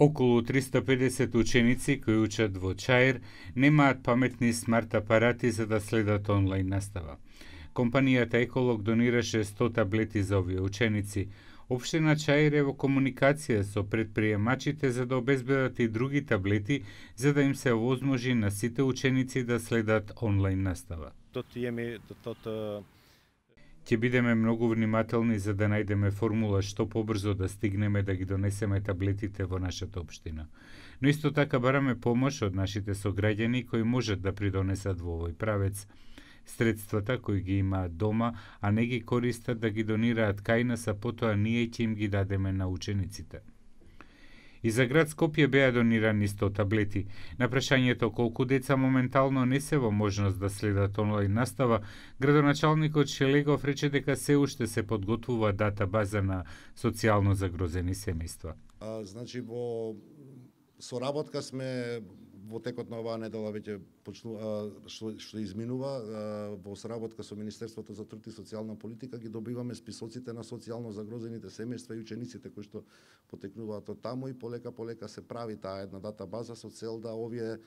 Околу 350 ученици кои учат во Чаир немаат паметни смарт апарати за да следат онлайн настава. Компанијата Еколог донираше 100 таблети за овие ученици. Општина Чаир е во комуникација со предприемачите за да обезбедат и други таблети за да им се овозможи на сите ученици да следат онлайн настава. Tot Ќе бидеме многу внимателни за да најдеме формула што побрзо да стигнеме да ги донесеме таблетите во нашата општина. Но исто така бараме помош од нашите сограѓани кои можат да придонесат во овој правец средствата кои ги имаат дома, а не ги користат да ги донираат кај нас, а потоа ние ќе им ги дадеме на учениците. И за град Скопје беа донирани 100 таблети. На прашањето колку деца моментално не се во можност да следат онлайн настава, градоначалникот Шелегов рече дека се уште се подготвува дата база на социјално загрозени семејства. А, значи во соработка сме во текот на оваа недела веќе почнува што, што изминува во сработка со Министерството за труд и социјална политика ги добиваме списоците на социјално загрозените семејства и учениците кои што потекнуваат од таму и полека полека се прави таа една датабаза со цел да овие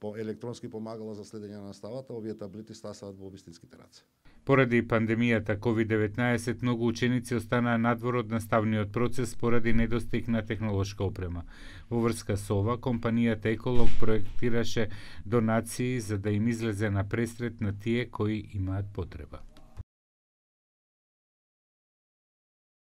по електронски помагала за следење на наставата, овие таблети стасаат во вистинските раце. Поради пандемијата COVID-19, многу ученици останаа надвор од наставниот процес поради недостиг на технолошка опрема. Во врска со ова, компанијата Еколог проектираше донации за да им излезе на пресрет на тие кои имаат потреба.